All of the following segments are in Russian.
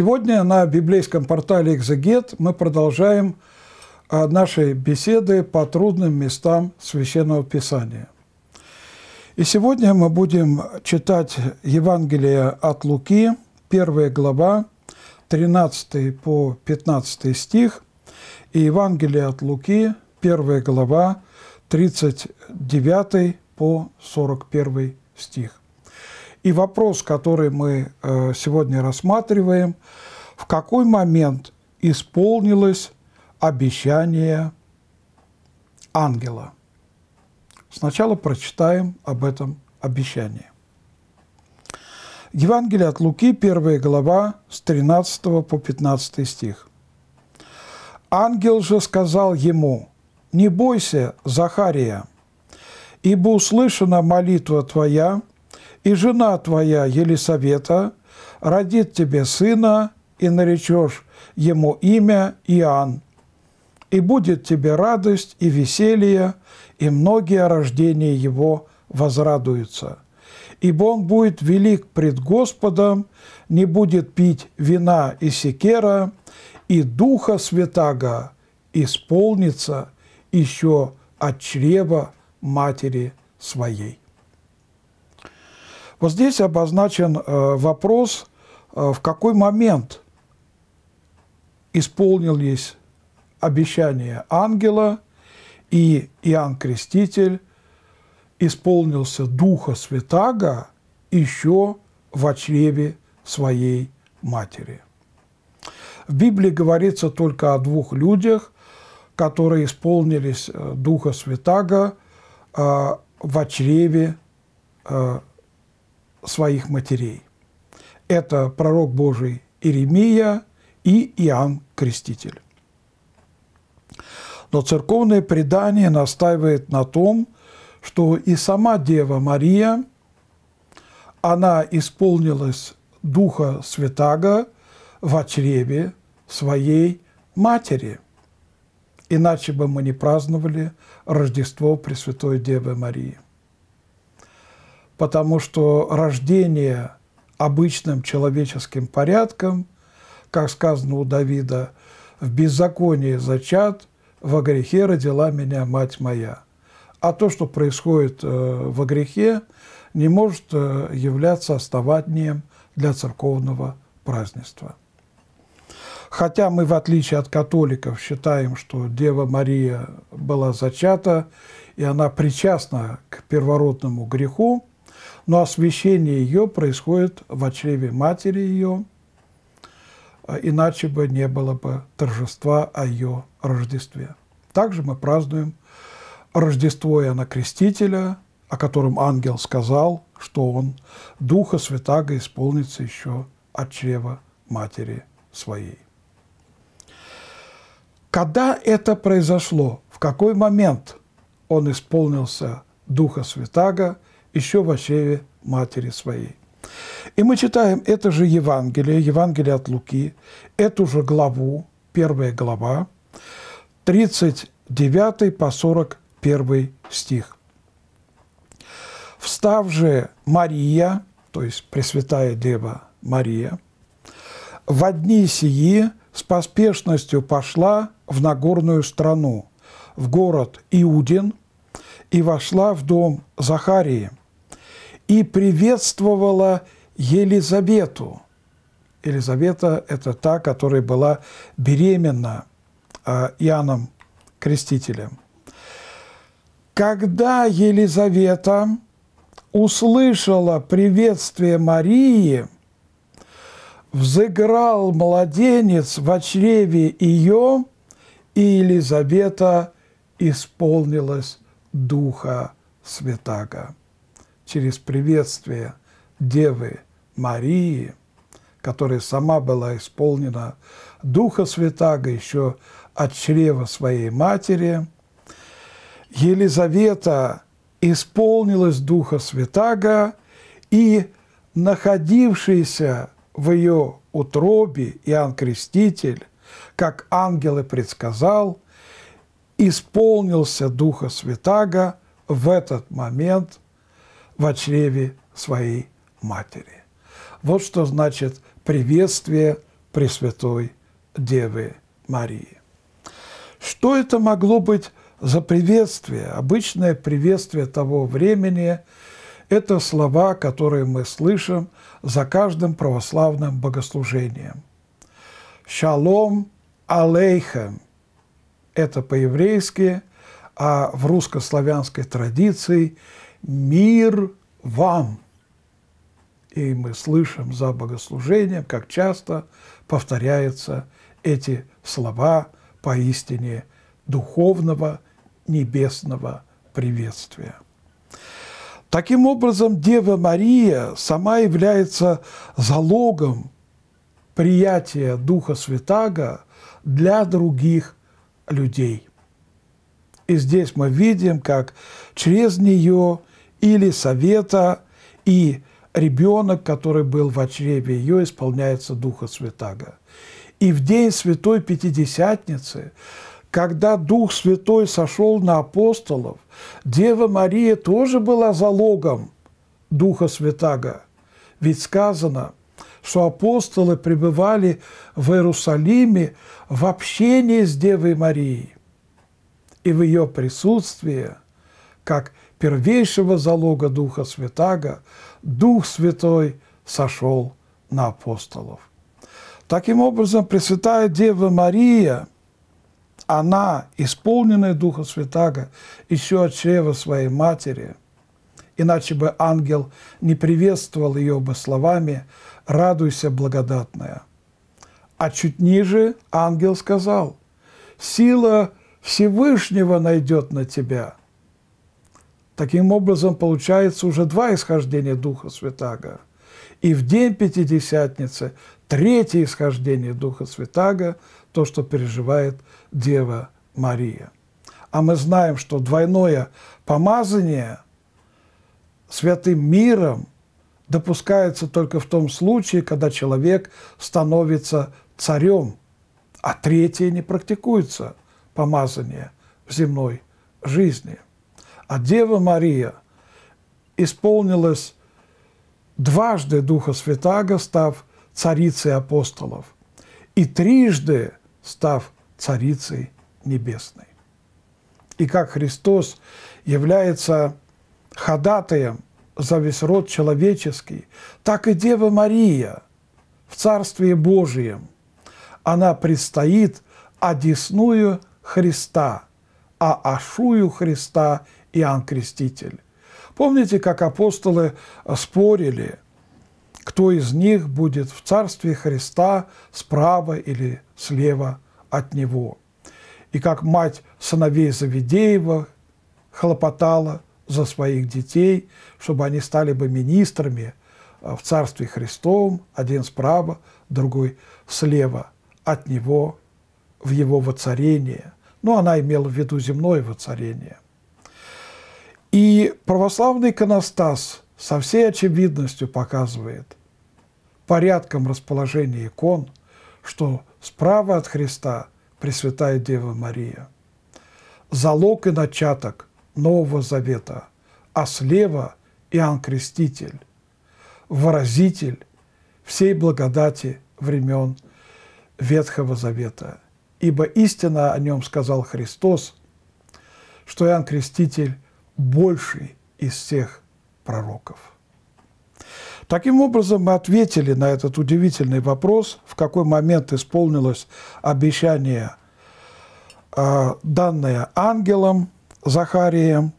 Сегодня на библейском портале «Экзегет» мы продолжаем а, наши беседы по трудным местам Священного Писания. И сегодня мы будем читать Евангелие от Луки, первая глава, 13 по 15 стих, и Евангелие от Луки, первая глава, 39 по 41 стих. И вопрос, который мы э, сегодня рассматриваем, в какой момент исполнилось обещание ангела? Сначала прочитаем об этом обещании. Евангелие от Луки, 1 глава, с 13 по 15 стих. «Ангел же сказал ему, «Не бойся, Захария, ибо услышана молитва твоя, и жена твоя Елисавета родит тебе сына, и наречешь ему имя Иоанн. И будет тебе радость и веселье, и многие рождения его возрадуются. Ибо он будет велик пред Господом, не будет пить вина и секера, и Духа Святаго исполнится еще от чрева матери своей. Вот здесь обозначен э, вопрос, э, в какой момент исполнились обещания ангела, и Иоанн Креститель исполнился Духа Святаго еще в чреве своей матери. В Библии говорится только о двух людях, которые исполнились э, Духа Святаго в чреве своих матерей. Это пророк Божий Иеремия и Иоанн Креститель. Но церковное предание настаивает на том, что и сама Дева Мария, она исполнилась Духа Святаго в чреве своей матери. Иначе бы мы не праздновали Рождество Пресвятой Девы Марии потому что рождение обычным человеческим порядком, как сказано у Давида, «в беззаконии зачат, во грехе родила меня мать моя». А то, что происходит э, во грехе, не может э, являться основанием для церковного празднества. Хотя мы, в отличие от католиков, считаем, что Дева Мария была зачата, и она причастна к первородному греху, но освящение ее происходит в чреве матери ее, а, иначе бы не было бы торжества о ее Рождестве. Также мы празднуем Рождество Иоанна Крестителя, о котором ангел сказал, что он Духа Святаго исполнится еще от чрева матери своей. Когда это произошло, в какой момент он исполнился Духа Святаго – еще в очеве матери своей. И мы читаем это же Евангелие, Евангелие от Луки, эту же главу, первая глава, 39 по 41 стих. «Встав же Мария, то есть Пресвятая Дева Мария, в одни сии с поспешностью пошла в Нагорную страну, в город Иудин, и вошла в дом Захарии – и приветствовала Елизавету. Елизавета – это та, которая была беременна а, Иоанном Крестителем. Когда Елизавета услышала приветствие Марии, взыграл младенец в чреве ее, и Елизавета исполнилась Духа Святаго через приветствие Девы Марии, которая сама была исполнена Духа Святаго еще от чрева своей матери, Елизавета исполнилась Духа Святаго, и находившийся в ее утробе Иоанн Креститель, как ангел и предсказал, исполнился Духа Святаго в этот момент во чреве своей матери. Вот что значит приветствие Пресвятой Девы Марии. Что это могло быть за приветствие? Обычное приветствие того времени – это слова, которые мы слышим за каждым православным богослужением. «Шалом алейхем» – это по-еврейски, а в русско-славянской традиции мир вам. И мы слышим за богослужением, как часто повторяются эти слова поистине духовного небесного приветствия. Таким образом, Дева Мария сама является залогом приятия Духа Святаго для других людей. И здесь мы видим, как через нее или совета, и ребенок, который был в чреве ее, исполняется Духа Святаго. И в день Святой Пятидесятницы, когда Дух Святой сошел на апостолов, Дева Мария тоже была залогом Духа Святаго. Ведь сказано, что апостолы пребывали в Иерусалиме в общении с Девой Марией и в ее присутствии, как первейшего залога Духа Святаго, Дух Святой сошел на апостолов. Таким образом, Пресвятая Дева Мария, она, исполненная Духа Святаго, еще от чрева своей матери, иначе бы ангел не приветствовал ее бы словами «Радуйся, благодатная». А чуть ниже ангел сказал «Сила Всевышнего найдет на тебя, Таким образом, получается уже два исхождения Духа Святаго. И в день Пятидесятницы третье исхождение Духа Святаго, то, что переживает Дева Мария. А мы знаем, что двойное помазание святым миром допускается только в том случае, когда человек становится царем, а третье не практикуется помазание в земной жизни – а Дева Мария исполнилась дважды Духа Святаго, став царицей апостолов, и трижды став царицей небесной. И как Христос является ходатаем за весь род человеческий, так и Дева Мария в Царстве Божием, она предстоит одесную Христа – а Ашую Христа Иоанн Креститель. Помните, как апостолы э, спорили, кто из них будет в Царстве Христа справа или слева от Него? И как мать сыновей Завидеева хлопотала за своих детей, чтобы они стали бы министрами э, в Царстве Христовом, один справа, другой слева от Него, в Его воцарение – но ну, она имела в виду земное воцарение. И православный иконостас со всей очевидностью показывает порядком расположения икон, что справа от Христа Пресвятая Дева Мария, залог и начаток Нового Завета, а слева Иоанн Креститель, выразитель всей благодати времен Ветхого Завета – ибо истина о нем сказал Христос, что Иоанн Креститель больший из всех пророков. Таким образом, мы ответили на этот удивительный вопрос, в какой момент исполнилось обещание, а, данное ангелом Захарием,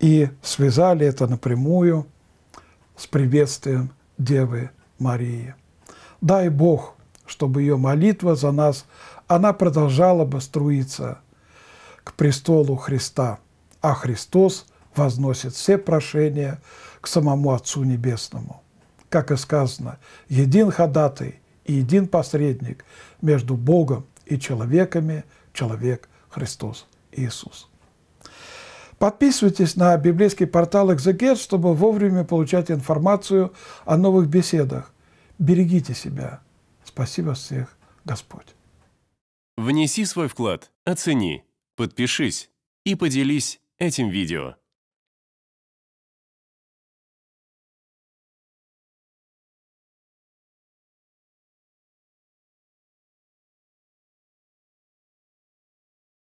и связали это напрямую с приветствием Девы Марии. Дай Бог чтобы ее молитва за нас, она продолжала бы струиться к престолу Христа, а Христос возносит все прошения к самому Отцу Небесному. Как и сказано, един ходатай и един посредник между Богом и человеками – человек Христос Иисус. Подписывайтесь на библейский портал «Экзегет», чтобы вовремя получать информацию о новых беседах. Берегите себя – Спасибо всех, Господь. Внеси свой вклад, оцени, подпишись и поделись этим видео.